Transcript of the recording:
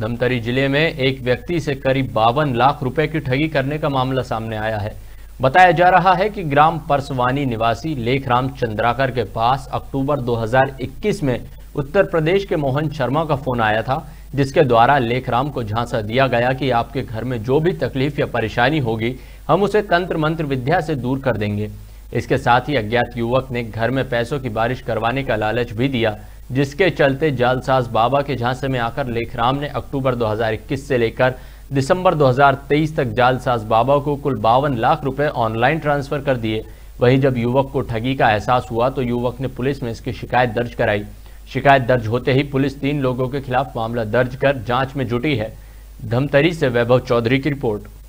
धमतरी जिले में एक व्यक्ति से करीब बावन लाख रुपए की ठगी करने का मामला सामने आया है बताया जा रहा है कि ग्राम परसवानी निवासी लेखराम चंद्राकर के पास अक्टूबर 2021 में उत्तर प्रदेश के मोहन शर्मा का फोन आया था जिसके द्वारा लेखराम को झांसा दिया गया कि आपके घर में जो भी तकलीफ या परेशानी होगी हम उसे तंत्र मंत्र विद्या से दूर कर देंगे इसके साथ ही अज्ञात युवक ने घर में पैसों की बारिश करवाने का लालच भी दिया जिसके चलते जालसाज बाबा के झांसे में आकर लेखराम ने अक्टूबर 2021 से लेकर दिसंबर 2023 तक जालसाज बाबा को कुल बावन लाख रुपए ऑनलाइन ट्रांसफर कर दिए वहीं जब युवक को ठगी का एहसास हुआ तो युवक ने पुलिस में इसकी शिकायत दर्ज कराई शिकायत दर्ज होते ही पुलिस तीन लोगों के खिलाफ मामला दर्ज कर जांच में जुटी है धमतरी से वैभव चौधरी की रिपोर्ट